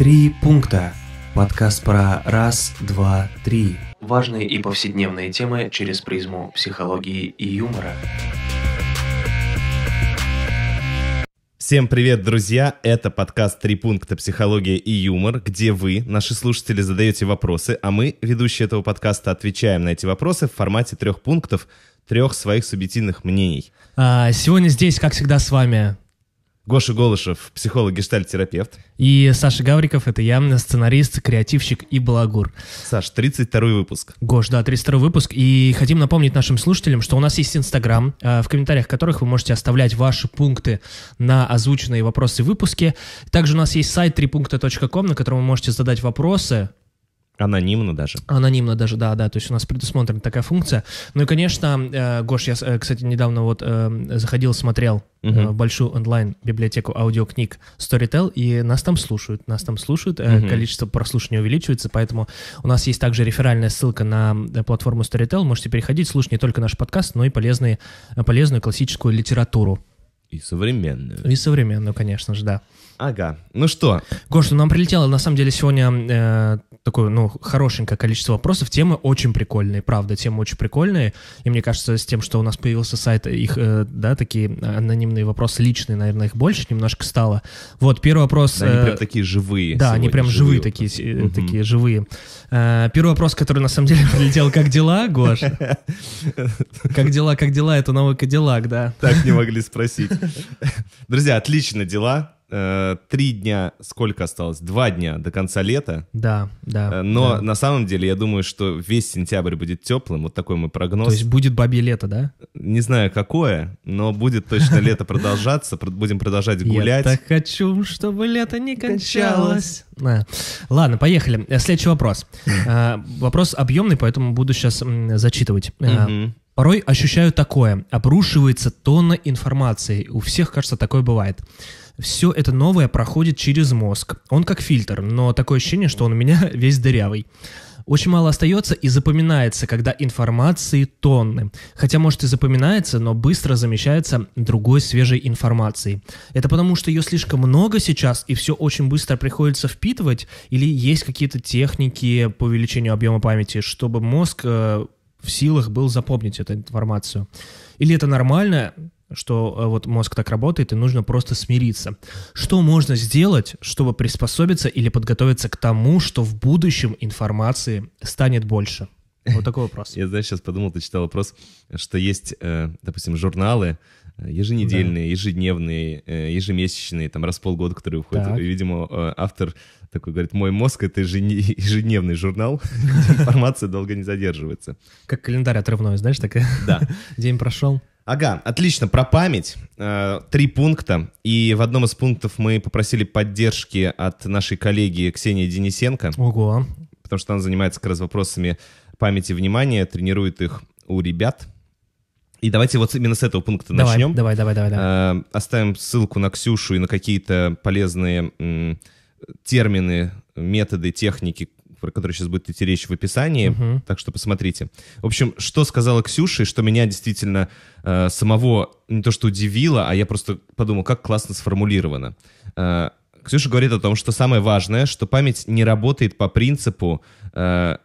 Три пункта. Подкаст про раз, два, три. Важные и повседневные темы через призму психологии и юмора. Всем привет, друзья! Это подкаст «Три пункта. Психология и юмор», где вы, наши слушатели, задаете вопросы, а мы, ведущие этого подкаста, отвечаем на эти вопросы в формате трех пунктов, трех своих субъективных мнений. А, сегодня здесь, как всегда, с вами Гоша Голышев, психолог-гештальт-терапевт. И Саша Гавриков, это я, сценарист, креативщик и балагур. Саш, 32 выпуск. Гош, да, 32 выпуск. И хотим напомнить нашим слушателям, что у нас есть Инстаграм, э, в комментариях которых вы можете оставлять ваши пункты на озвученные вопросы в выпуске. Также у нас есть сайт 3пункта.ком, на котором вы можете задать вопросы, Анонимно даже. Анонимно даже, да, да. То есть у нас предусмотрена такая функция. Ну и, конечно, э, Гош, я, э, кстати, недавно вот эм, заходил, смотрел угу. большую онлайн-библиотеку аудиокниг Storytel, и нас там слушают. Нас там слушают, угу. количество прослушивания увеличивается, поэтому у нас есть также реферальная ссылка на платформу Storytel. Можете переходить, слушать не только наш подкаст, но и полезные, полезную классическую литературу. И современную. И современную, конечно же, да. Ага. Ну что? Гош, ну нам прилетело, на самом деле, сегодня э, такое, ну, хорошенькое количество вопросов. Темы очень прикольные, правда, темы очень прикольные. И мне кажется, с тем, что у нас появился сайт, их, э, да, такие анонимные вопросы личные, наверное, их больше немножко стало. Вот, первый вопрос... Да, они э, прям такие живые. Да, они прям живые, живые такие, угу. такие живые. Э, первый вопрос, который, на самом деле, прилетел, как дела, Гош? Как дела, как дела, это новый Кадиллак, да. Так не могли спросить. Друзья, отлично дела. Э, три дня, сколько осталось? Два дня до конца лета. Да, да. Э, но да. на самом деле я думаю, что весь сентябрь будет теплым. Вот такой мой прогноз. То есть будет бабье лето, да? Не знаю какое, но будет точно лето продолжаться. Будем продолжать гулять. Я так хочу, чтобы лето не кончалось. Да. Ладно, поехали. Э, следующий вопрос. Вопрос объемный, поэтому буду сейчас зачитывать. Порой ощущаю такое. Обрушивается тонна информации. У всех, кажется, такое бывает. Все это новое проходит через мозг. Он как фильтр, но такое ощущение, что он у меня весь дырявый. Очень мало остается и запоминается, когда информации тонны. Хотя, может, и запоминается, но быстро замещается другой свежей информацией. Это потому, что ее слишком много сейчас, и все очень быстро приходится впитывать, или есть какие-то техники по увеличению объема памяти, чтобы мозг э, в силах был запомнить эту информацию. Или это нормально, что э, вот мозг так работает, и нужно просто смириться. Что можно сделать, чтобы приспособиться или подготовиться к тому, что в будущем информации станет больше? Вот такой вопрос. Я, знаешь, сейчас подумал, ты читал вопрос, что есть, э, допустим, журналы, Э, еженедельные, да. ежедневные, э, ежемесячные, там, раз в полгода, которые выходят. Так. видимо, э, автор такой говорит, мой мозг — это ежедневный журнал, информация долго не задерживается. Как календарь отрывной, знаешь, так да. день прошел. Ага, отлично, про память. Три пункта. И в одном из пунктов мы попросили поддержки от нашей коллеги Ксении Денисенко. Ого. Потому что она занимается как раз вопросами памяти внимания, тренирует их у ребят — и давайте вот именно с этого пункта давай, начнем. Давай, давай, давай, давай. Э, оставим ссылку на Ксюшу и на какие-то полезные термины, методы, техники, про которые сейчас будет идти речь в описании, угу. так что посмотрите. В общем, что сказала Ксюша, и что меня действительно э, самого не то что удивило, а я просто подумал, как классно сформулировано. Э, Ксюша говорит о том, что самое важное, что память не работает по принципу э,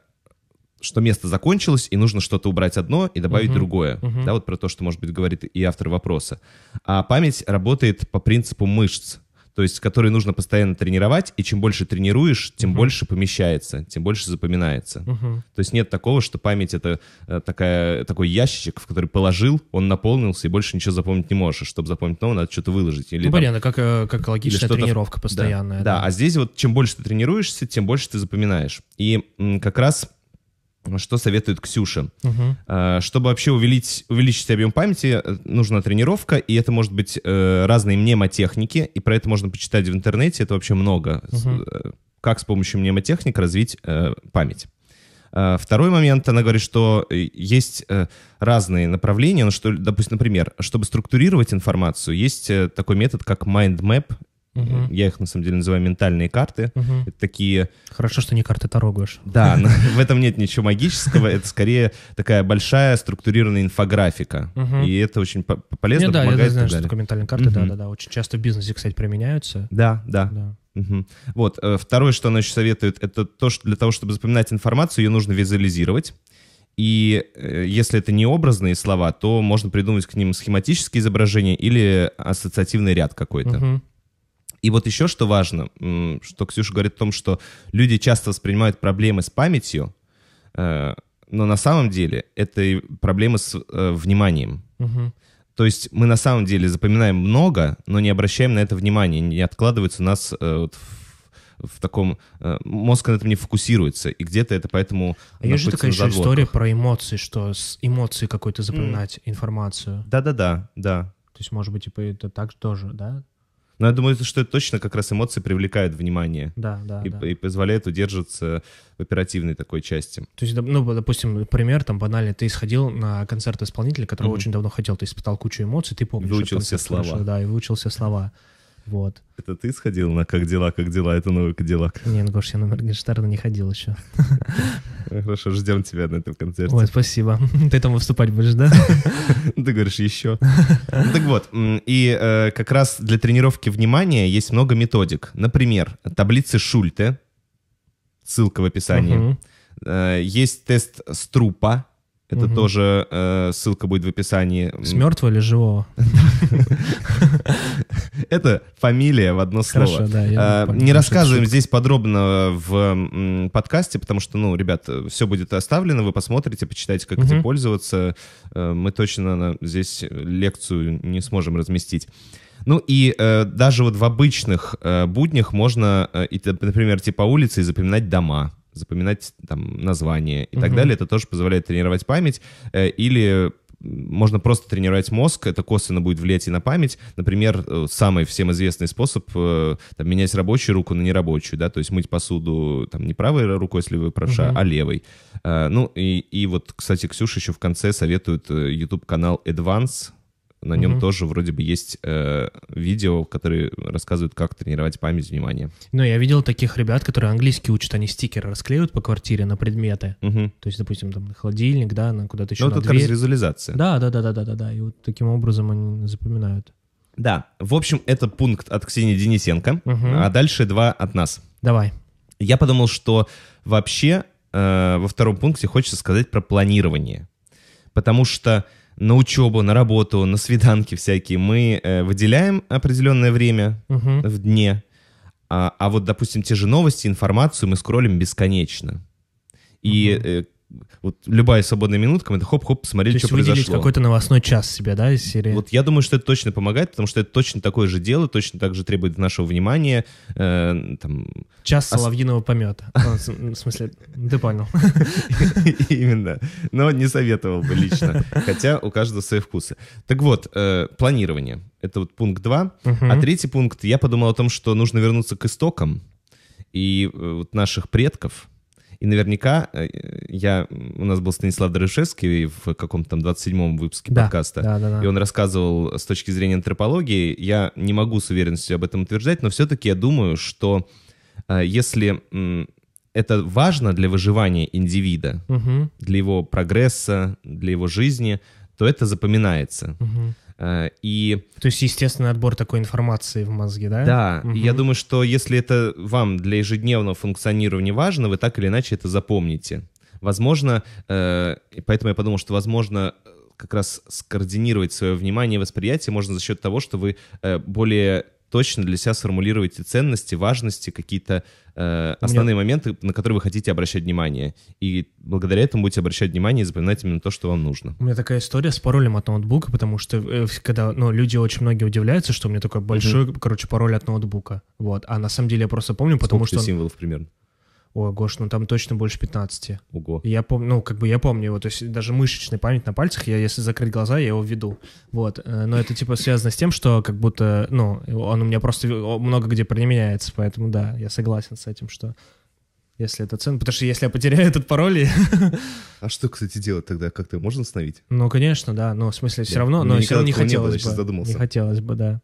что место закончилось, и нужно что-то убрать одно и добавить угу. другое. Угу. Да, вот про то, что, может быть, говорит и автор вопроса. А память работает по принципу мышц то есть которые нужно постоянно тренировать, и чем больше тренируешь, тем Uh -huh. больше помещается, тем больше запоминается. Uh -huh. То есть нет такого, что память это э, такая, такой ящичек, в который положил, он наполнился, и больше ничего запомнить не можешь. Чтобы запомнить новое, надо что-то выложить. Или, ну, там, как, э, как логичная тренировка постоянная. Да, да. да, а здесь вот чем больше ты тренируешься, тем больше ты запоминаешь. И м, как раз Э, что советует Ксюша. Угу. Чтобы вообще увеличить, увеличить объем памяти, э, нужна тренировка, и это может быть разные мнемотехники, и про это можно почитать в интернете, это вообще много. Угу. Как с помощью мнемотехник развить память. Второй момент, она говорит, что есть разные направления, ну что, допустим, например, чтобы структурировать информацию, есть такой метод, как mind map Угу. Я их на самом деле называю ментальные карты. Угу. Это такие... Хорошо, что не карты Таро, Гош. Да, в этом нет ничего магического. Это скорее такая большая структурированная инфографика. И это очень полезно, помогает. Да, я знаю, что такое ментальные карты, да-да-да. Очень часто в бизнесе, кстати, применяются. Да, да. Вот. Э, второе, что она еще советует, это то, что для того, чтобы запоминать информацию, ее нужно визуализировать. И э, если это не образные слова, то можно придумать к ним схематические изображения или ассоциативный ряд какой-то. Угу. И вот еще что важно, что Ксюша говорит о том, что люди часто воспринимают проблемы с памятью, э, но на самом деле это проблемы с э, вниманием. Угу. То есть мы на самом деле запоминаем много, но не обращаем на это внимания, не откладывается у нас э, вот, в таком... Мозг на этом не фокусируется, и где-то это поэтому... А есть же такая еще история про эмоции, что с эмоцией какой-то запоминать mm. информацию. Да-да-да, да. То есть, может быть, типа это так тоже, да? Но я думаю, что это точно как раз эмоции привлекают внимание. Да, да. И, да. и позволяет удерживаться в оперативной такой части. То есть, ну, допустим, пример там банальный. Ты сходил на концерт исполнителя, которого mm-hmm. очень давно хотел, ты испытал кучу эмоций. ты помнишь. Выучил все слова. Слышал, да, и выучил все слова. Mm-hmm. Вот. Это ты сходил на «Как дела, как дела?» Это новый «Кадиллак». Нет, ну, Гош, я на Моргенштерна не ходил еще. Ну, хорошо, ждем тебя на этом концерте. Ой, спасибо. Ты там выступать будешь, да? Ты говоришь, еще. Так вот, и э, как раз для тренировки внимания есть много методик. Например, таблицы Шульте, ссылка в описании. Э, есть тест Струпа, это угу. тоже э, ссылка будет в описании. С мертвого или живого? Это фамилия в одно слово. Э, не рассказываем здесь подробно в подкасте, потому что, ну, ребят, все будет оставлено, вы посмотрите, почитайте, как этим пользоваться. Э, мы точно здесь лекцию не сможем разместить. Ну и э, даже вот в обычных э, буднях можно, э, например, идти по улице и запоминать дома запоминать там названия и угу. так далее. Это тоже позволяет тренировать память. Э, или можно просто тренировать мозг, это косвенно будет влиять и на память. Например, э, самый всем известный способ э, там, менять рабочую руку на нерабочую, да, то есть мыть посуду там, не правой рукой, если вы правша, угу. а левой. ну и, и вот, кстати, Ксюша еще в конце советует YouTube-канал Advance, на нем угу. тоже вроде бы есть э, видео, которые рассказывают, как тренировать память внимания. Ну, я видел таких ребят, которые английский учат, они стикеры расклеивают по квартире на предметы. Угу. То есть, допустим, там на холодильник, да, на куда-то еще. Ну, это как раз визуализация. Да, да, да, да, да, да, да. И вот таким образом они запоминают. Да. В общем, это пункт от Ксении Денисенко, угу. а дальше два от нас. Давай. Я подумал, что вообще э, во втором пункте хочется сказать про планирование. Потому что на учебу, на работу, на свиданки всякие, мы э, выделяем определенное время угу. в дне, а, а вот, допустим, те же новости, информацию мы скроллим бесконечно. И угу вот любая свободная минутка, это хоп-хоп, смотреть, То что есть произошло. какой-то новостной час себе, да, из серии? Вот я думаю, что это точно помогает, потому что это точно такое же дело, точно так же требует нашего внимания. Э, там, час ос... соловьиного помета. Ну, в смысле, ты понял. Именно. Но не советовал бы лично. Хотя у каждого свои вкусы. Так вот, э, планирование. Это вот пункт два, А третий пункт, я подумал о том, что нужно вернуться к истокам и э, вот наших предков — и наверняка э, я... У нас был Станислав Дорышевский в каком-то там 27-м выпуске да, подкаста. Да, да, да. И он рассказывал с точки зрения антропологии. Я не могу с уверенностью об этом утверждать, но все-таки я думаю, что э, если это важно для выживания индивида, угу. для его прогресса, для его жизни, то это запоминается. Угу. Э, и... То есть естественный отбор такой информации в мозге, да? Да. Угу. Я думаю, что если это вам для ежедневного функционирования важно, вы так или иначе это запомните. Возможно, э, поэтому я подумал, что, возможно, э, как раз скоординировать свое внимание и восприятие можно за счет того, что вы более точно для себя сформулируете ценности, важности, какие-то э, основные меня... моменты, на которые вы хотите обращать внимание. И благодаря этому будете обращать внимание и запоминать именно то, что вам нужно. У меня такая история с паролем от ноутбука, потому что э, когда, ну, люди очень многие удивляются, что у меня такой большой, mm-hmm. короче, пароль от ноутбука. Вот. А на самом деле я просто помню, Сколько потому что... символов примерно? Ой, Гош, ну там точно больше 15. Ого. Я помню, ну, как бы я помню его, то есть даже мышечная память на пальцах, я, если закрыть глаза, я его введу. Вот. Э, но это, типа, связано с тем, что как будто, ну, он у меня просто много где применяется, поэтому да, я согласен с этим, что если это цен, потому что если я потеряю этот пароль... А что, кстати, делать тогда? Как-то можно остановить? Ну, конечно, да, но в смысле все равно, ну, но все равно не хотелось бы. Не хотелось бы, да.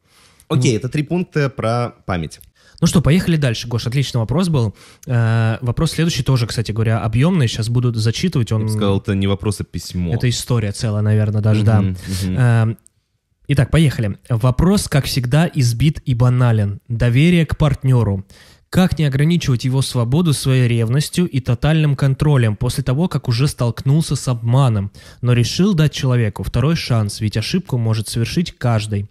Окей, ну. это три пункта про память. Ну что, поехали дальше, Гош, отличный вопрос был. Э, вопрос следующий тоже, кстати говоря, объемный, сейчас буду зачитывать. Он... Я бы сказал, это не вопрос, а письмо. Это история целая, наверное, даже, да. Э, итак, поехали. Вопрос, как всегда, избит и банален. Доверие к партнеру. Как не ограничивать его свободу своей ревностью и тотальным контролем после того, как уже столкнулся с обманом, но решил дать человеку второй шанс, ведь ошибку может совершить каждый.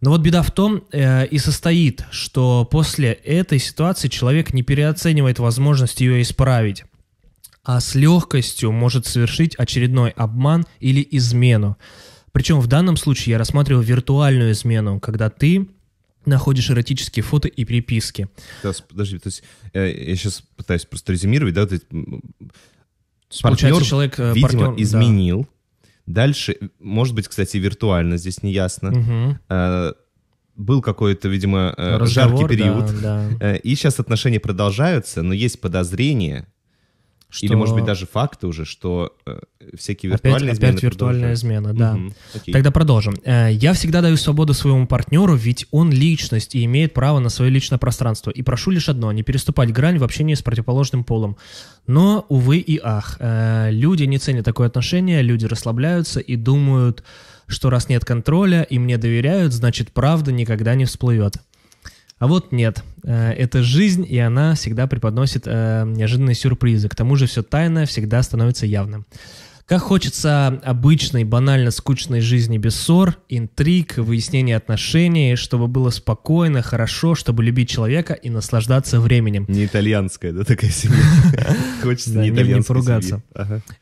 Но вот беда в том э, и состоит, что после этой ситуации человек не переоценивает возможность ее исправить, а с легкостью может совершить очередной обман или измену. Причем в данном случае я рассматривал виртуальную измену, когда ты находишь эротические фото и переписки. Сейчас, подожди, то есть э, я, я сейчас пытаюсь просто резюмировать, да, ты, партнер, Получается, человек, э, видимо, партнер, изменил, да Дальше, может быть, кстати, виртуально, здесь не ясно. Угу. А, был какой-то, видимо, э, Разговор, жаркий период. Да, да. Э, и сейчас отношения продолжаются, но есть подозрение, что... Или, может быть, даже факты уже, что э, всякие виртуальные опять, измены. Опять виртуальная измена, да. Угу, Тогда продолжим. Э, я всегда даю свободу своему партнеру, ведь он личность и имеет право на свое личное пространство. И прошу лишь одно: не переступать грань в общении с противоположным полом. Но, увы и ах, э, люди не ценят такое отношение, люди расслабляются и думают, что раз нет контроля и мне доверяют, значит правда никогда не всплывет. А вот нет, э, это жизнь, и она всегда преподносит э, неожиданные сюрпризы. К тому же все тайное всегда становится явным. Как хочется обычной, банально скучной жизни без ссор, интриг, выяснения отношений, чтобы было спокойно, хорошо, чтобы любить человека и наслаждаться временем. Не итальянская, да, такая семья? Хочется не итальянской поругаться.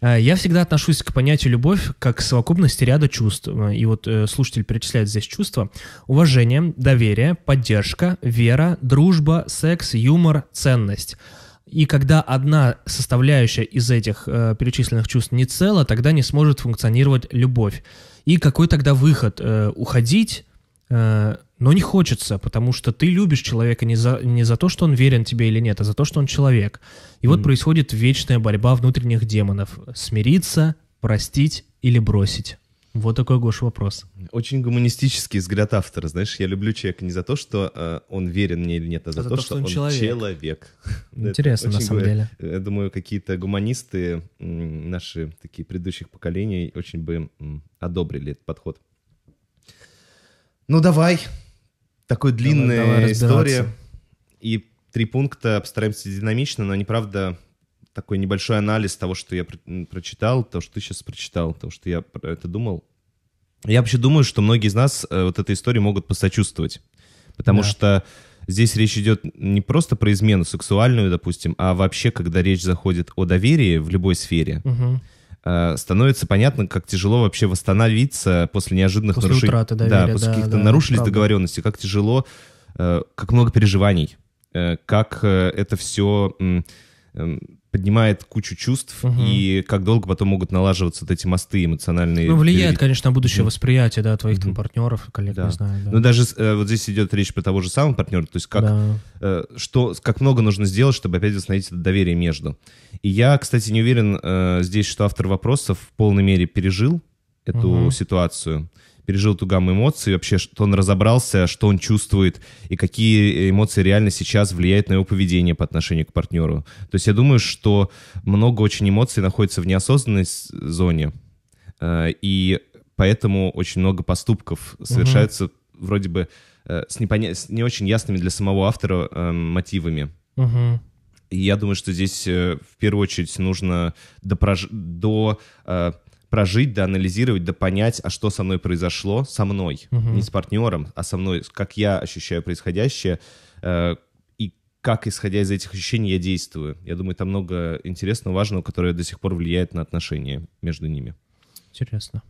А, я всегда отношусь к понятию «любовь» как к совокупности ряда чувств. И вот э, слушатель перечисляет здесь чувства. Уважение, доверие, поддержка, вера, дружба, секс, юмор, ценность – и когда одна составляющая из этих э, перечисленных чувств не цела, тогда не сможет функционировать любовь. И какой тогда выход? Э, уходить, э, но не хочется, потому что ты любишь человека не за, не за то, что он верен тебе или нет, а за то, что он человек. И mm. вот происходит вечная борьба внутренних демонов. Смириться, простить или бросить. Вот такой, Гош, вопрос. Очень гуманистический взгляд автора. Знаешь, я люблю человека не за то, что э, он верен мне или нет, а за, за то, то, что, он, он человек. человек. Интересно, на самом деле. Я думаю, какие-то гуманисты наши, такие предыдущих поколений, очень бы одобрили этот подход. Ну, давай. Такой длинная история. И три пункта постараемся динамично, но они, правда, такой небольшой анализ того, что я прочитал, того, что ты сейчас прочитал, того, что я про это думал. Я вообще думаю, что многие из нас э, вот этой истории могут посочувствовать. Потому да. что здесь речь идет не просто про измену сексуальную, допустим, а вообще, когда речь заходит о доверии в любой сфере, угу. э, становится понятно, как тяжело вообще восстановиться после неожиданных после нарушений. Утраты доверия, да, после да, каких-то да, нарушились правда. договоренности, как тяжело, э, как много переживаний, э, как э, это все... Э, Эм, поднимает кучу чувств, угу. и как долго потом могут налаживаться вот эти мосты эмоциональные. Ну, влияет, конечно, на будущее угу. восприятие, да, твоих угу. там партнеров, коллег, да. не знаю. Да. Ну, даже э, вот здесь идет речь про того же самого партнера, то есть как, да. э, что, как много нужно сделать, чтобы опять восстановить это доверие между. И я, кстати, не уверен э, здесь, что автор вопросов в полной мере пережил эту угу. ситуацию пережил ту гамму эмоций, вообще, что он разобрался, что он чувствует, и какие э, эмоции реально сейчас влияют на его поведение по отношению к партнеру. То есть я думаю, что много очень эмоций находится в неосознанной зоне, э, и поэтому очень много поступков совершаются угу. вроде бы э, с, непоня... с не очень ясными для самого автора э, мотивами. Угу. И я думаю, что здесь э, в первую очередь нужно допрож... до... Э, прожить, да, анализировать, да понять, а что со мной произошло, со мной, угу. не с партнером, а со мной, как я ощущаю происходящее, э, и как, исходя из этих ощущений, я действую. Я думаю, там много интересного, важного, которое до сих пор влияет на отношения между ними. Интересно.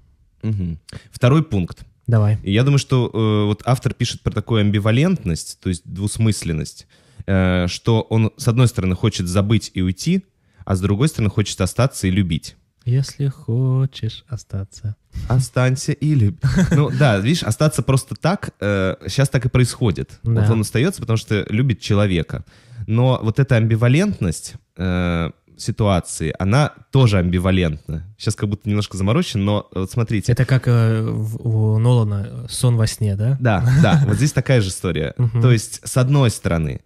Угу. Второй пункт. Давай. И я думаю, что э, вот автор пишет про такую амбивалентность, то есть двусмысленность, э, что он, с одной стороны, хочет забыть и уйти, а с другой стороны, хочет остаться и любить. Если хочешь остаться. Останься или... Ну да, видишь, остаться просто так, э, сейчас так и происходит. Да. Вот он остается, потому что любит человека. Но вот эта амбивалентность э, ситуации, она тоже амбивалентна. Сейчас как будто немножко заморочен, но э, вот смотрите. Это как э, у Нолана «Сон во сне», да? Да, да. Вот здесь такая же история. То есть, с одной стороны,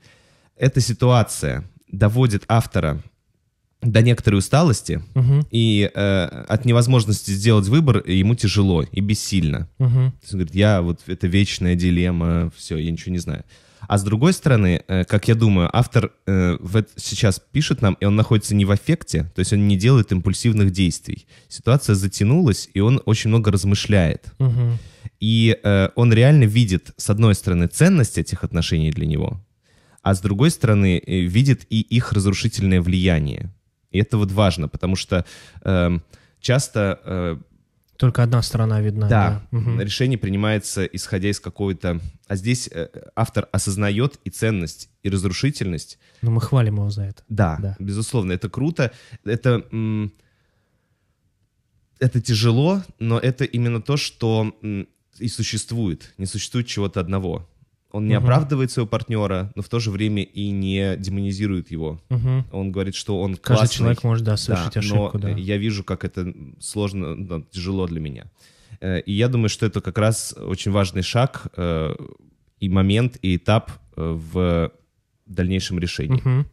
эта ситуация доводит автора до некоторой усталости, угу. и э, от невозможности сделать выбор ему тяжело и бессильно. Угу. То есть он говорит, я вот это вечная дилемма, все, я ничего не знаю. А с другой стороны, э, как я думаю, автор э, в, сейчас пишет нам, и он находится не в аффекте, то есть он не делает импульсивных действий. Ситуация затянулась, и он очень много размышляет. Угу. И э, он реально видит, с одной стороны, ценность этих отношений для него, а с другой стороны, э, видит и их разрушительное влияние. И это вот важно, потому что э, часто... Э, только одна сторона видна. Да, да. решение принимается исходя из какого-то... А здесь э, автор осознает и ценность, и разрушительность. Но ну, мы хвалим его за это. Да, да. безусловно, это круто. Это, это тяжело, но это именно то, что и существует. Не существует чего-то одного. Он не угу. оправдывает своего партнера, но в то же время и не демонизирует его. Угу. Он говорит, что он Каждый классный. Каждый человек может, да, совершить да, ошибку, но да. я вижу, как это сложно, да, тяжело для меня. Э, и я думаю, что это как раз очень важный шаг э, и момент, и этап э, в дальнейшем решении. Угу.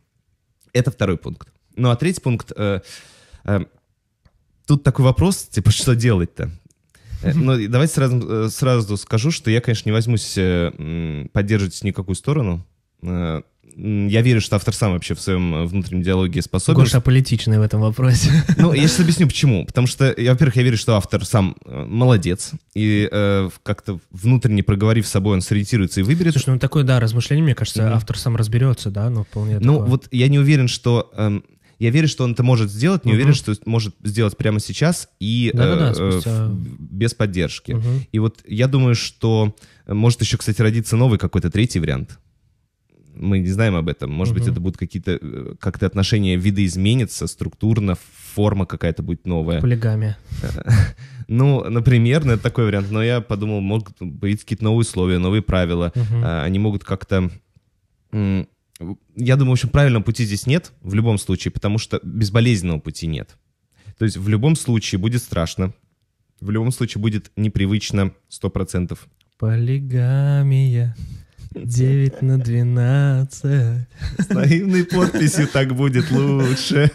Это второй пункт. Ну а третий пункт тут такой вопрос, типа, что делать-то? Э, ну, давайте сразу, э, сразу скажу, что я, конечно, не возьмусь э, поддерживать никакую сторону. Я верю, что автор сам вообще в своем внутреннем диалоге способен. Гоша политичный в этом вопросе. Ну, я сейчас объясню, почему. Потому что, во-первых, я верю, что автор сам молодец, и э, как-то внутренне проговорив с собой, он сориентируется и выберет. Слушай, ну такое, да, размышление, мне кажется, mm-hmm. автор сам разберется, да, но ну, вполне Ну, такое. вот я не уверен, что... Э, я верю, что он это может сделать, не угу. уверен, что может сделать прямо сейчас и э, э спустя... без поддержки. Угу. И вот я думаю, что э, может еще, кстати, родиться новый какой-то третий вариант. Мы не знаем об этом. Может угу. быть, это будут какие-то э, как-то отношения видоизменятся структурно, форма какая-то будет новая. Полигамия. Ну, например, ну, это такой вариант. Но я подумал, могут быть какие-то новые условия, новые правила. Угу. Они могут как-то я думаю, в общем, правильного пути здесь нет в любом случае, потому что безболезненного пути нет. То есть в любом случае будет страшно, в любом случае будет непривычно 100%. Полигамия. 9 на 12. С наивной подписью так будет лучше.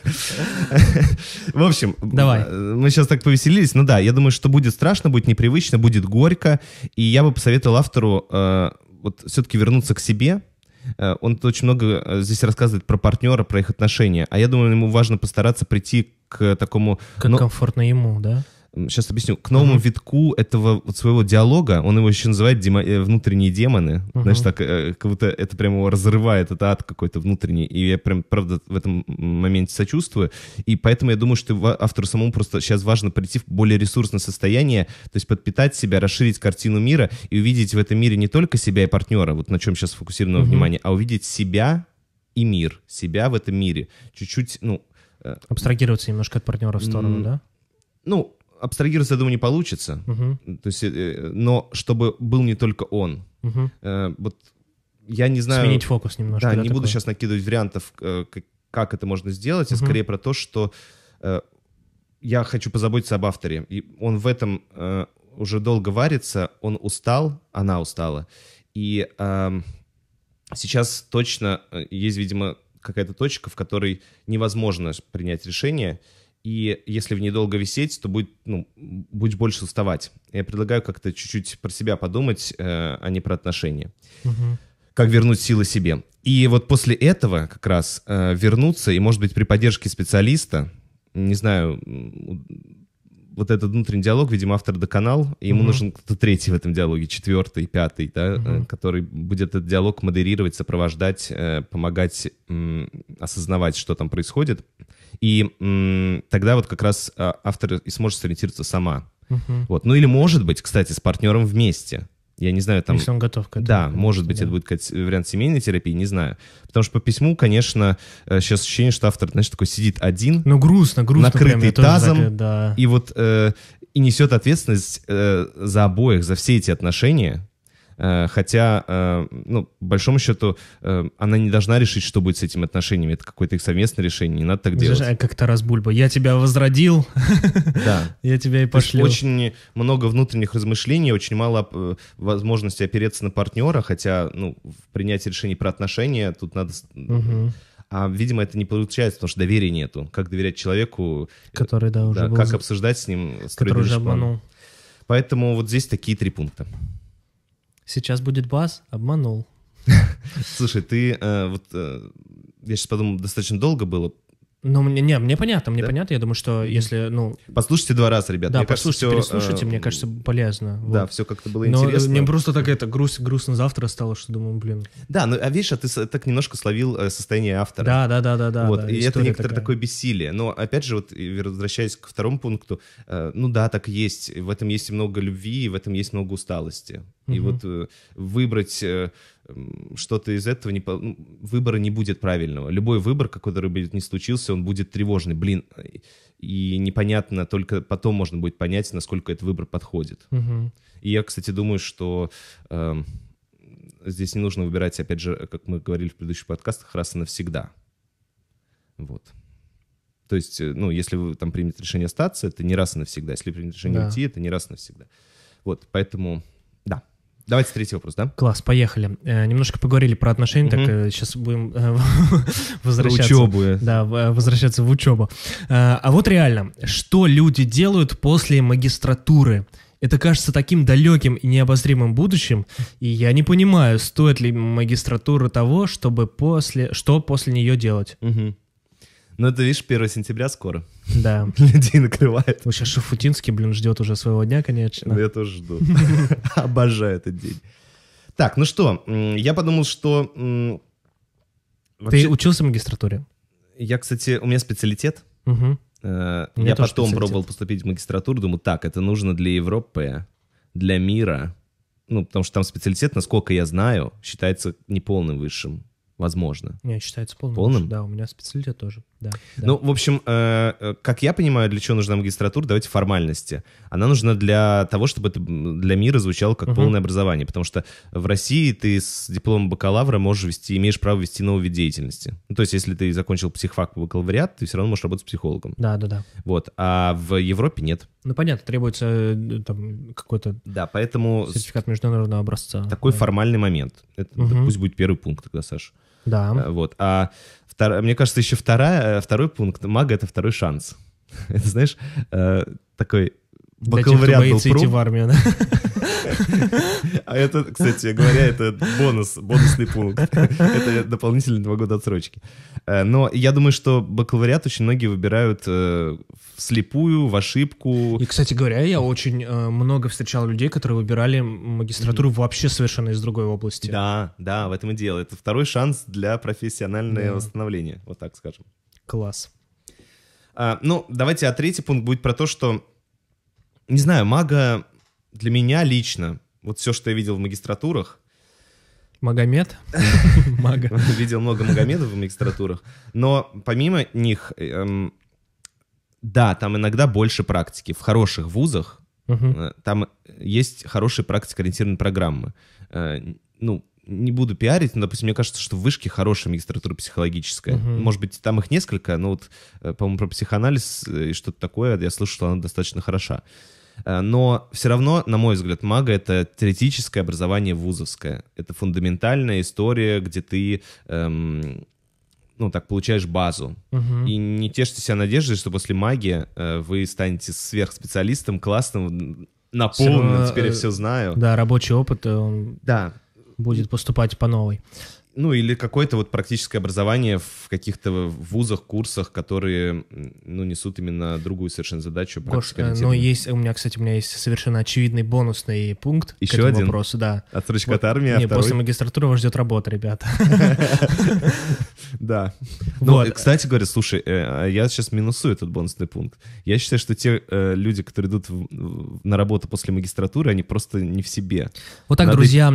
В общем, Давай. мы сейчас так повеселились. Ну да, я думаю, что будет страшно, будет непривычно, будет горько. И я бы посоветовал автору э, вот все-таки вернуться к себе, Э, он очень много э, здесь рассказывает про партнера, про их отношения. А я думаю, ему важно постараться прийти к такому... Как ну, комфортно ему, да? Сейчас объясню. К новому uh-huh. витку этого вот своего диалога, он его еще называет демо... Э, внутренние демоны. Uh-huh. Знаешь, так, э, как будто это прямо его разрывает, это ад какой-то внутренний. И я прям, правда, в этом моменте сочувствую. И поэтому я думаю, что автору самому просто сейчас важно прийти в более ресурсное состояние, то есть подпитать себя, расширить картину мира и увидеть в этом мире не только себя и партнера, вот на чем сейчас фокусировано uh-huh. внимание, а увидеть себя и мир, себя в этом мире. Чуть-чуть, ну... Э, Абстрагироваться немножко от партнера в сторону, да? Ну, абстрагироваться, я думаю, не получится. Угу. То есть, э, э, но чтобы был не только он. Угу. Э, вот я не знаю... Сменить фокус немножко. Да, да не такое? буду сейчас накидывать вариантов, как, э, как это можно сделать, угу. а скорее про то, что э, я хочу позаботиться об авторе. И он в этом э, уже долго варится, он устал, она устала. И э, сейчас точно есть, видимо, какая-то точка, в которой невозможно принять решение, э, и если в ней долго висеть, то будет, ну, будешь больше уставать. Я предлагаю как-то чуть-чуть про себя подумать, э, а не про отношения. Угу. Как вернуть силы себе. И вот после этого как раз э, вернуться, и, может быть, при поддержке специалиста, не знаю, вот этот внутренний диалог, видимо, автор до канал, и ему угу. нужен кто-то третий в этом диалоге, четвертый, пятый, да, угу. который будет этот диалог модерировать, сопровождать, э, помогать э, осознавать, что там происходит. И м, тогда вот как раз а, автор и сможет сориентироваться сама. Угу. Вот. Ну или, может быть, кстати, с партнером вместе. Я не знаю, там... Если он готов к этому. Да, может быть, да. это будет какой-то вариант семейной терапии, не знаю. Потому что по письму, конечно, сейчас э, ощущение, что автор, знаешь, такой сидит один. Ну, грустно, грустно. Накрытый прям, тазом. Закрыт, да. И вот... Э, и несет ответственность э, за обоих, за все эти отношения. Э, хотя, э, ну, большому счету, э, она не должна решить, что будет с этими отношениями. Это какое-то их совместное решение, не надо так Слушай, делать. Как Тарас Бульба, я тебя возродил, да. я тебя и пошлю. Очень много внутренних размышлений, очень мало возможности опереться на партнера, хотя, ну, в принятии решений про отношения тут надо... Угу. А, видимо, это не получается, потому что доверия нету. Как доверять человеку, который, да, уже да, был, как обсуждать с ним, который уже обманул. Поэтому вот здесь такие три пункта. Сейчас будет бас, обманул. Слушай, ты э, вот э, я сейчас подумал, достаточно долго было ну, мне, не, мне понятно, мне да? понятно. Я думаю, что если, ну... Послушайте два раза, ребята. Да, мне послушайте, кажется, переслушайте, э, мне кажется, полезно. Вот. Да, все как-то было но э, интересно. Мне просто так это грусть, грустно завтра стало, что думаю, блин. Да, ну, а видишь, а ты так немножко словил э, состояние автора. Да, да, да, да, да. Вот, и это некоторое такая. такое бессилие. Но, опять же, вот, возвращаясь к второму пункту, э, ну да, так есть. В этом есть много любви, и в этом есть много усталости. Угу. И вот э, выбрать... Э, что-то из этого не по... Ну, выбора не будет правильного. Любой выбор, который бы не случился, он будет тревожный, блин. И непонятно, только потом можно будет понять, насколько этот выбор подходит. Угу. И я, кстати, думаю, что э, здесь не нужно выбирать, опять же, как мы говорили в предыдущих подкастах, раз и навсегда. Вот. То есть, э, ну, если вы там примет решение остаться, это не раз и навсегда. Если примет решение да. уйти, это не раз и навсегда. Вот, поэтому Давайте третий вопрос, да? Класс, поехали. Э, немножко поговорили про отношения, угу. так э, сейчас будем э, возвращаться. Учебу. Э. Да, э, возвращаться в учебу. Э, а вот реально, что люди делают после магистратуры? Это кажется таким далеким и необозримым будущим, и я не понимаю, стоит ли магистратура того, чтобы после, что после нее делать. Угу. Ну, это, видишь, 1 сентября скоро. Да. Людей накрывает. Ну, сейчас Шафутинский, блин, ждет уже своего дня, конечно. Я тоже жду. Обожаю этот день. Так, ну что, я подумал, что... Ты учился в магистратуре? Я, кстати, у меня специалитет. Угу. Я потом пробовал поступить в магистратуру, думаю, так, это нужно для Европы, для мира. Ну, потому что там специалитет, насколько я знаю, считается неполным высшим. Возможно. Не, считается полным. Полным? Да, у меня специалитет тоже да. Ну, в общем, э, э, как я понимаю, для чего нужна магистратура, давайте формальности. Она нужна для того, чтобы это для мира звучало как угу. полное образование, потому что в России ты с дипломом бакалавра можешь вести, имеешь право вести новые вид деятельности. Ну, то есть, если ты закончил психфак бакалавриат, ты все равно можешь работать психологом. Да, да, да. Вот, а в Европе нет. Ну, понятно, требуется э, там какой-то... Да, поэтому... Сертификат международного образца. Такой да. формальный момент. Это, угу. это пусть будет первый пункт тогда, Саша. Да. Вот. А Втор... Мне кажется, еще вторая, э, второй пункт мага — это второй шанс. Это, знаешь, э, такой бакалавриат был проб. идти в армию, да? А это, кстати говоря, это бонус, бонусный пункт. Это дополнительные два года отсрочки. Э, но я думаю, что бакалавриат очень многие выбирают э, вслепую, в ошибку. И, кстати говоря, я очень э, много встречал людей, которые выбирали магистратуру вообще совершенно из другой области. Да, да, в этом и дело. Это второй шанс для профессионального восстановления, вот так скажем. Класс. А, ну, давайте, а третий пункт будет про то, что не знаю, мага для меня лично, вот все, что я видел в магистратурах. Магомед? Мага. Видел много Магомедов в магистратурах. Но помимо них, эм, да, там иногда больше практики. В хороших вузах э, там есть хорошие практико-ориентированные программы. Э, ну, не буду пиарить, но, допустим, мне кажется, что в Вышке хорошая магистратура психологическая. Угу. Может быть, там их несколько, но вот, э, по-моему, про психоанализ э, и что-то такое я слышал, что она достаточно хороша. Э, но все равно, на мой взгляд, мага — это теоретическое образование вузовское. Это фундаментальная история, где ты эм, ну, так, получаешь базу. Угу. И не тешьте себя надеждой, что после магии э, вы станете сверхспециалистом, классным, наполненным, теперь я все знаю. Да, рабочий опыт, он... Да, будет поступать по новой ну, или какое-то вот практическое образование в каких-то вузах, курсах, которые, ну, несут именно другую совершенно задачу. Гош, э, но есть, у меня, кстати, у меня есть совершенно очевидный бонусный пункт Еще к этому один? вопросу, да. Отсрочка вот, от армии, а Нет, второй? после магистратуры вас ждет работа, ребята. Да. Ну, э, кстати говоря, слушай, э, а я сейчас минусую этот бонусный пункт. Я считаю, что те люди, которые идут на работу после магистратуры, они просто не в себе. Вот так, друзья,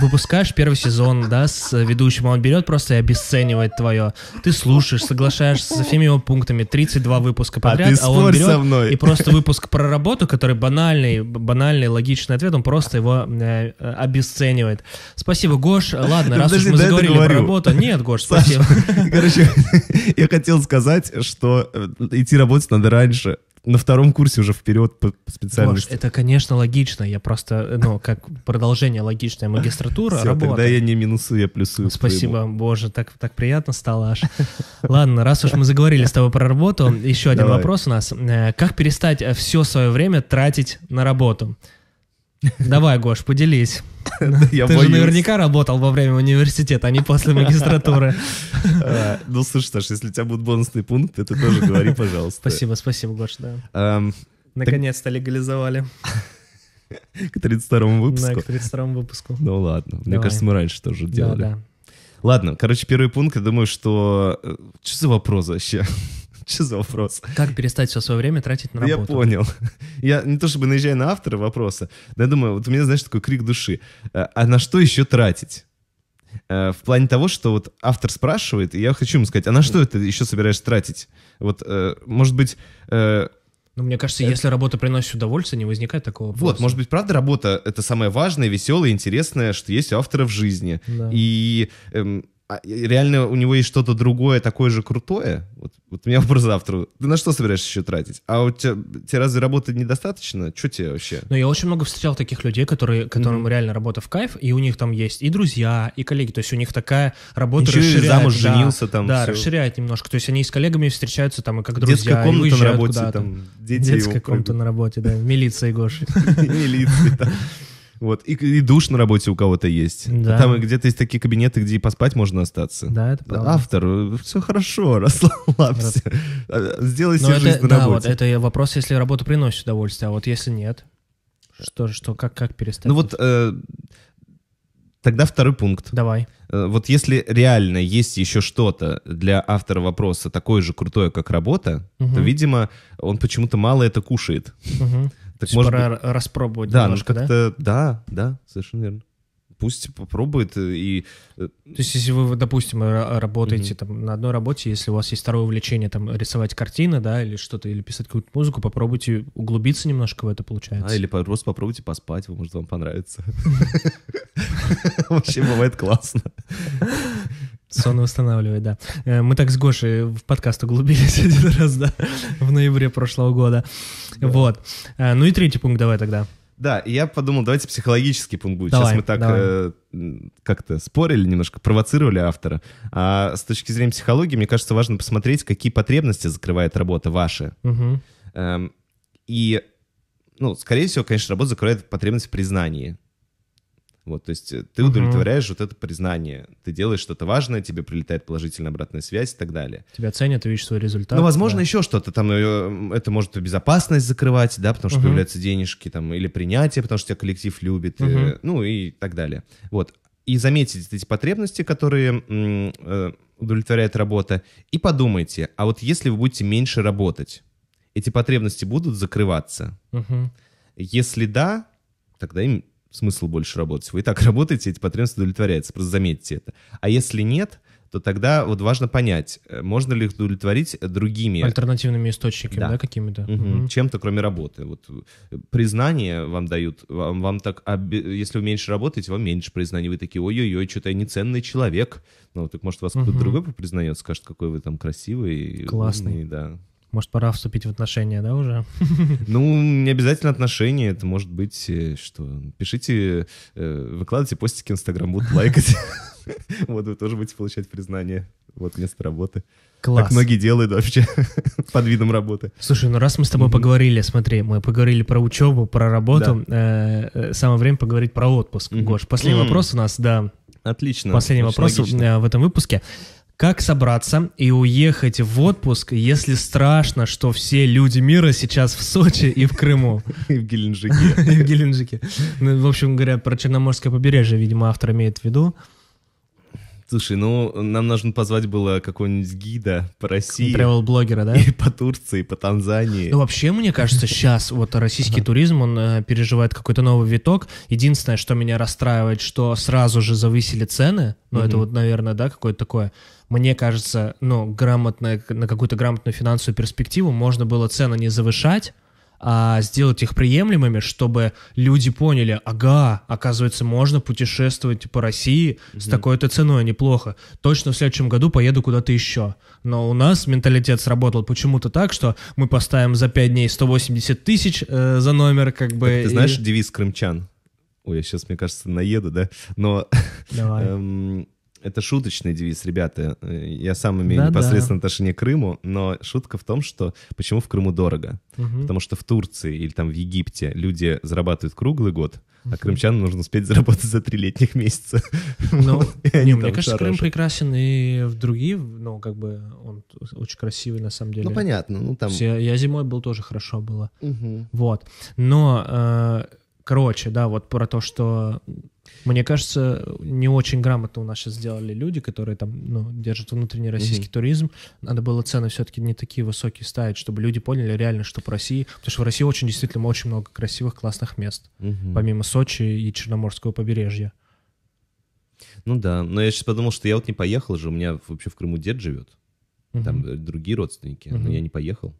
выпускаешь первый сезон, да, с ведущим, а он берет просто и обесценивает твое. Ты слушаешь, соглашаешься со всеми его пунктами, 32 выпуска а подряд, а, ты а он берет со мной. и просто выпуск про работу, который банальный, банальный, логичный ответ, он просто его э, э обесценивает. Спасибо, Гош. Ладно, раз Подожди, уж мы заговорили про работу. Нет, Гош, спасибо. Саша, короче, я хотел сказать, что э, идти работать надо раньше на втором курсе уже вперед по специальности. Гош, это, конечно, логично. Я просто, ну, как продолжение логичная магистратура. Все, работа. тогда я не минусую, я плюсую. Спасибо, твоему. боже, так, так приятно стало аж. Ладно, раз уж мы заговорили с тобой про работу, еще один Давай. вопрос у нас. Э, как перестать э, все свое время тратить на работу? Давай, Гош, поделись. Ты же наверняка работал во время университета, а не после магистратуры. Э, ну, слушай, Саш, если у тебя будет бонусный пункт, это тоже говори, пожалуйста. Спасибо, спасибо, Гош, да. Эм, Наконец-то легализовали. К 32-му выпуску? Да, к 32-му выпуску. Ну ладно, мне кажется, мы раньше тоже делали. Ладно, короче, первый пункт, я думаю, что... Э, что за вопрос вообще? Что за вопрос? Как перестать все свое время тратить на работу? Я понял. Я не ну, то чтобы наезжаю на автора вопроса, но я думаю, вот у меня, знаешь, такой крик души. Э, а на что еще тратить? Э, в плане того, что вот автор спрашивает, и я хочу ему сказать, а на что это еще собираешь тратить? Вот, э, может быть... Ну, мне кажется, это... если работа приносит удовольствие, не возникает такого вопроса. Вот, может быть, правда, работа — это самое важное, веселое, интересное, что есть у автора в жизни. Да. И эм, а реально у него есть что-то другое, такое же крутое? Вот, вот у меня вопрос завтра. Ты на что собираешься еще тратить? А у тебя, тебе разве работы недостаточно? Что тебе вообще? Ну, я очень много встречал таких людей, которые, которым mm реально работа в кайф, и у них там есть и друзья, и коллеги. То есть у них такая работа еще расширяет. замуж да, женился там. Да, все. расширяет немножко. То есть они с коллегами встречаются там и как друзья. Детская комната на работе, там, дети Детская комната на работе, да. Милиция, Гоша. Милиция, там. Вот. И, и душ на работе у кого-то есть. Да. Там где-то есть такие кабинеты, где и поспать можно остаться. Да, это правда. Автор, все хорошо, расслабься. Раз... А, сделай себе жизнь на да, работе. Вот, это вопрос, если работа приносит удовольствие, а вот если нет, что, что как, как перестать? Ну вот э, тогда второй пункт. Давай. Э, вот если реально есть еще что-то для автора вопроса такое же крутое, как работа, угу. то, видимо, он почему-то мало это кушает. Угу. Так, может пора быть... распробовать да, ну немножко, ну, да? Да, да, совершенно верно. Пусть попробует э, и... Э, То есть, если вы, допустим, работаете mm-hmm. там на одной работе, если у вас есть второе увлечение, там, рисовать картины, да, или что-то, или писать какую-то музыку, попробуйте углубиться немножко в это, получается. А, или просто попробуйте поспать, может, вам понравится. Вообще бывает классно. Сон восстанавливает, да. Э, мы так с Гошей в подкаст углубились один раз, да, в ноябре прошлого года. Да. Вот. Э, ну и третий пункт давай тогда. Да, я подумал, давайте психологический пункт будет. Давай, Сейчас мы так э, как-то спорили немножко, провоцировали автора. А с точки зрения психологии, мне кажется, важно посмотреть, какие потребности закрывает работа ваши. Угу. Эм, и, ну, скорее всего, конечно, работа закрывает потребность в признании. Вот, то есть э, ты угу. удовлетворяешь вот это признание. Ты делаешь что-то важное, тебе прилетает положительная обратная связь и так далее. Тебя ценят, ты видишь свой результат. Ну, возможно, да. еще что-то. Там э, это может безопасность закрывать, да, потому что угу. появляются денежки, там, или принятие, потому что тебя коллектив любит, угу. Э, и, ну и так далее. Вот. И заметить эти потребности, которые э, удовлетворяет работа, и подумайте, а вот если вы будете меньше работать, эти потребности будут закрываться? Угу. Если да, тогда им смысл больше работать. Вы и так работаете, эти потребности удовлетворяются, просто заметьте это. А если нет, то тогда вот важно понять, э, можно ли их удовлетворить э, другими... Альтернативными источниками, да, да какими-то? Угу. Угу. Чем-то, кроме работы. Вот э, признание вам дают, вам, вам так... Если вы меньше работаете, вам меньше признания. Вы такие, ой-ой-ой, что-то я неценный человек. Ну, так может, вас угу. кто-то другой признает, скажет, какой вы там красивый. Классный. Умный, да. Может, пора вступить в отношения, да, уже? Ну, не обязательно отношения. Это может быть, э, что... Пишите, э, выкладывайте постики в Инстаграм, будут лайкать. Вот, вы тоже будете получать признание. Вот место работы. Класс. Так многие делают вообще под видом работы. Слушай, ну раз мы с тобой mm-hmm. поговорили, смотри, мы поговорили про учебу, про работу, да. э, э самое время поговорить про отпуск. Mm-hmm. Гош, последний mm-hmm. вопрос у нас, да. Отлично. Последний вопрос логично. в этом выпуске. Как собраться и уехать в отпуск, если страшно, что все люди мира сейчас в Сочи и в Крыму? И в Геленджике. И в Геленджике. Ну, в общем говоря, про Черноморское побережье, видимо, автор имеет в виду. Слушай, ну, нам нужно позвать было какого-нибудь гида по России. Travel-блогера, да? И по Турции, и по Танзании. Ну, вообще, мне кажется, сейчас вот российский туризм, он э, переживает какой-то новый виток. Единственное, что меня расстраивает, что сразу же завысили цены. Ну, это вот, наверное, да, какое-то такое мне кажется, ну, грамотно, на какую-то грамотную финансовую перспективу можно было цены не завышать, а сделать их приемлемыми, чтобы люди поняли, ага, оказывается, можно путешествовать по России mm-hmm. с такой-то ценой, неплохо. Точно в следующем году поеду куда-то еще. Но у нас менталитет сработал почему-то так, что мы поставим за 5 дней 180 тысяч э, за номер, как бы. Так ты знаешь и... девиз крымчан? Ой, я сейчас, мне кажется, наеду, да? Но... Давай. Эм, это шуточный девиз, ребята. Я сам имею да, непосредственно да. отношение к Крыму, но шутка в том, что почему в Крыму дорого? Угу. Потому что в Турции или там в Египте люди зарабатывают круглый год, угу. а крымчанам нужно успеть заработать за три летних месяца. Ну, не, мне кажется, Крым прекрасен и в другие, ну, как бы он очень красивый на самом деле. Ну, понятно, ну там... Все, я зимой был, тоже хорошо было. Угу. Вот. Но, э, короче, да, вот про то, что мне кажется, не очень грамотно у нас сейчас сделали люди, которые там ну, держат внутренний российский mm-hmm. туризм. Надо было цены все-таки не такие высокие ставить, чтобы люди поняли реально, что в России... Потому что в России очень действительно очень много красивых, классных мест. Mm-hmm. Помимо Сочи и Черноморского побережья. Ну да, но я сейчас подумал, что я вот не поехал же, у меня вообще в Крыму дед живет, там другие родственники, угу. но я не поехал.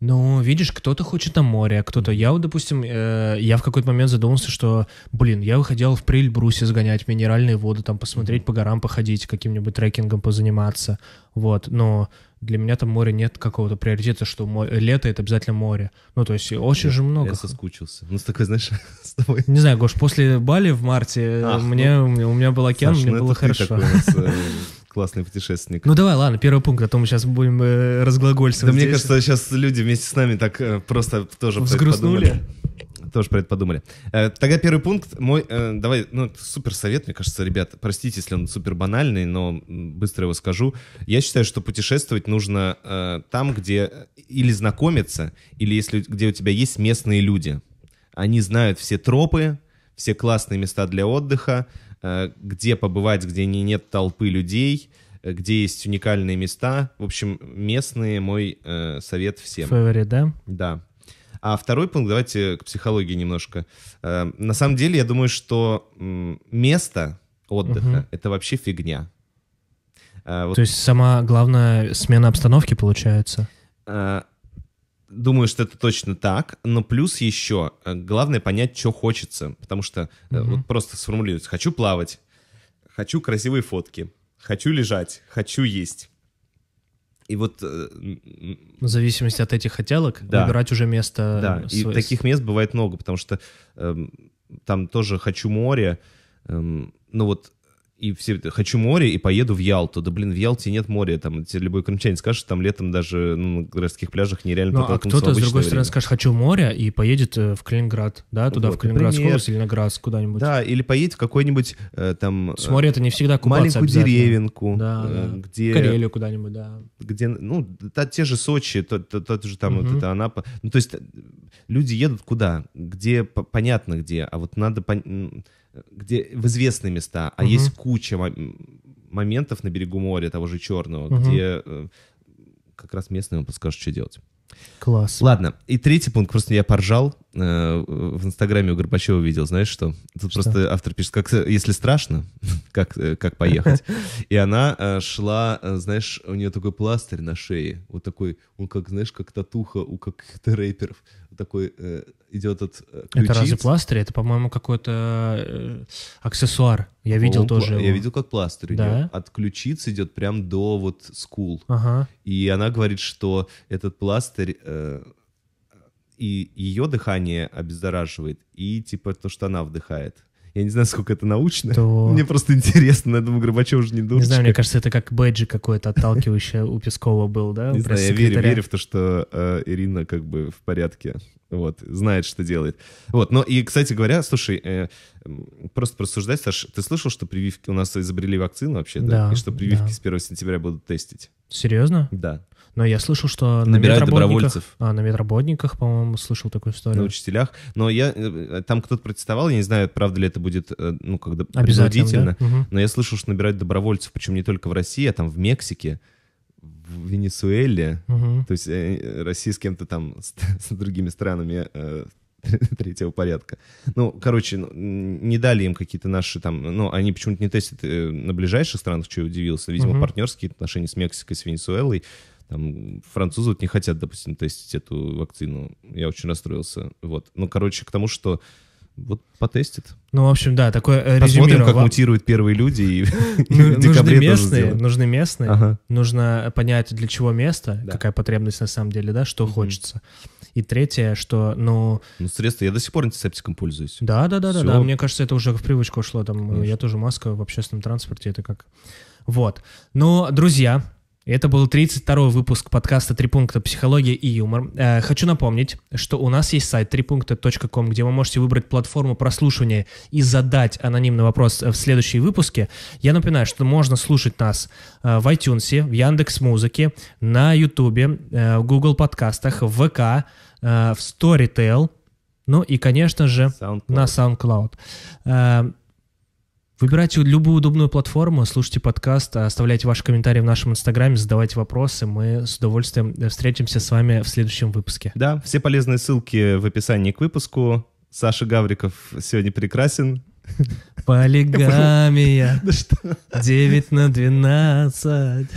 Ну, видишь, кто-то хочет на море, а кто-то... Я вот, допустим, э, я в какой-то момент задумался, что, блин, я хотел в Прильбрусе сгонять минеральные воды, там посмотреть по горам, походить, каким-нибудь трекингом позаниматься, вот, но для меня там море нет какого-то приоритета, что море, лето — это обязательно море. Ну, то есть очень я, же много. Я соскучился. Ну, с такой, знаешь, с тобой. Не знаю, Гош, после Бали в марте э, Ах, мне, ну, у меня был океан, Саш, мне ну, было хорошо. Такой, классный путешественник. Ну давай, ладно, первый пункт, а то мы сейчас будем э, разглагольствовать. Да здесь. мне кажется, сейчас люди вместе с нами так э, просто тоже Взгрустнули. Тоже про это подумали. Э, тогда первый пункт мой, э, давай, ну, супер совет, мне кажется, ребят, простите, если он супер банальный, но быстро его скажу. Я считаю, что путешествовать нужно э, там, где или знакомиться, или если где у тебя есть местные люди. Они знают все тропы, все классные места для отдыха, Э, где побывать, где не, нет толпы людей, э, где есть уникальные места. В общем, местные мой э, совет всем. Фаворит, да? Да. А второй пункт, давайте к психологии немножко. Э, на самом деле, я думаю, что место отдыха угу. это вообще фигня. Э, вот... То есть сама главная смена обстановки получается? Э, думаю, что это точно так, но плюс еще э, главное понять, что хочется, потому что угу. вот просто сформулировать: хочу плавать, хочу красивые фотки, хочу лежать, хочу есть. И вот... Э, В зависимости от этих хотелок да, выбирать уже место. Да, свой... и таких мест бывает много, потому что э, там тоже хочу море. Э, ну вот и все хочу море и поеду в Ялту. Да блин, в Ялте нет моря. Там тебе любой крымчанин скажет, там летом даже ну, на городских пляжах нереально ну, а кто-то, с другой время. скажет, хочу море и поедет э, в Калининград, да, туда, вот, в Калининградскую область или на Градс куда-нибудь. Да, или поедет в какой-нибудь э, там... С моря это не всегда э, купаться Маленькую деревенку. Да, э, Где... Карелию куда-нибудь, да. Где, ну, да, те же Сочи, тот, тот, тот же там угу. вот это Анапа. Ну, то есть э, люди едут куда? Где, понятно где, а вот надо... Пон где в известные места, а угу. есть куча моментов на берегу моря, того же Черного, угу. где э, как раз местные местным подскажут, что делать. Класс. Ладно, и третий пункт, просто я поржал, э, в Инстаграме у Горбачева видел, знаешь что? Тут что? просто автор пишет, как, если страшно, как, э, как поехать. И она э, шла, э, знаешь, у нее такой пластырь на шее, вот такой, он как, знаешь, как татуха у каких-то рэперов такой э, идет от э, ключиц. Это разве пластырь? Это, по-моему, какой-то э, аксессуар. Я видел тоже. Пла- я видел, как пластырь да? идет. От ключиц идет прям до вот скул. Ага. И она говорит, что этот пластырь... Э, и ее дыхание обеззараживает, и типа то, что она вдыхает. Я не знаю, сколько это научно. То... Мне просто интересно. Я думаю, Горбачев уже не дурочка. Не знаю, мне кажется, это как бэджик какой-то отталкивающий у Пескова был, да? Не знаю, я верю, верю в то, что э, Ирина как бы в порядке. Вот, знает, что делает. Вот, но и, кстати говоря, слушай, э, просто просуждать, Саш, ты слышал, что прививки у нас изобрели вакцину вообще, да? да и что прививки да. с 1 сентября будут тестить? Серьезно? Да. Но я слышал, что на Набирают добровольцев. А, на медработниках, по-моему, слышал такую историю. На учителях. Но я... Э, там кто-то протестовал, я не знаю, правда ли это будет, э, ну, когда принудительно. Да? Но я слышал, что набирают добровольцев, причем не только в России, а там в Мексике в Венесуэле, угу. то есть э, Россия с кем-то там, с, с другими странами э, третьего порядка. Ну, короче, ну, не дали им какие-то наши там, ну, они почему-то не тестят на ближайших странах, что я удивился. Видимо, угу. партнерские отношения с Мексикой, с Венесуэлой. Там французы вот не хотят, допустим, тестить эту вакцину. Я очень расстроился. Вот. Ну, короче, к тому, что вот потестит. Ну, в общем, да, такое э, Посмотрим, как мутируют первые люди. И ну, нужны местные, нужны местные. Нужно понять, для чего место, какая потребность на самом деле, да, что хочется. И третье, что, ну... Ну, средства, я до сих пор антисептиком пользуюсь. Да, да, да, да, Мне кажется, это уже в привычку ушло. Там, э, я тоже маска в общественном транспорте, это как... Вот. Но, друзья, это был 32-й выпуск подкаста «Три пункта. Психология и юмор». Э, хочу напомнить, что у нас есть сайт трипункта.ком, где вы можете выбрать платформу прослушивания и задать анонимный вопрос э, в следующие выпуске. Я напоминаю, что можно слушать нас э, в iTunes, в Яндекс Музыке, на YouTube, э, в Google подкастах, в ВК, э, в Storytel, ну и, конечно же, SoundCloud. на SoundCloud. Э, Выбирайте любую удобную платформу, слушайте подкаст, оставляйте ваши комментарии в нашем инстаграме, задавайте вопросы. Мы с удовольствием встретимся с вами в следующем выпуске. Да, все полезные ссылки в описании к выпуску. Саша Гавриков сегодня прекрасен. Полигамия. 9 на 12.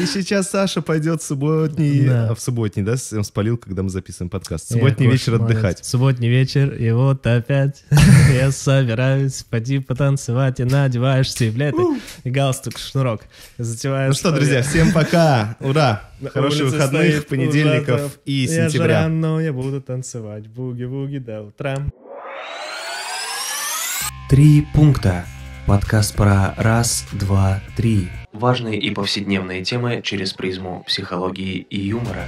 И сейчас Саша пойдет в субботний, да. А, в субботний, да, всем спалил, когда мы записываем подкаст. Субботний Я вечер отдыхать. Молодец. Субботний вечер, и вот опять я собираюсь пойти потанцевать, и надеваешь стиблеты, галстук, шнурок, затеваешь. Ну что, друзья, всем пока, ура! Хороших выходных, понедельников и сентября. Я Я буду танцевать, буги-буги до утра. Три пункта. Подкаст про раз, два, три. Важные и повседневные темы через призму психологии и юмора.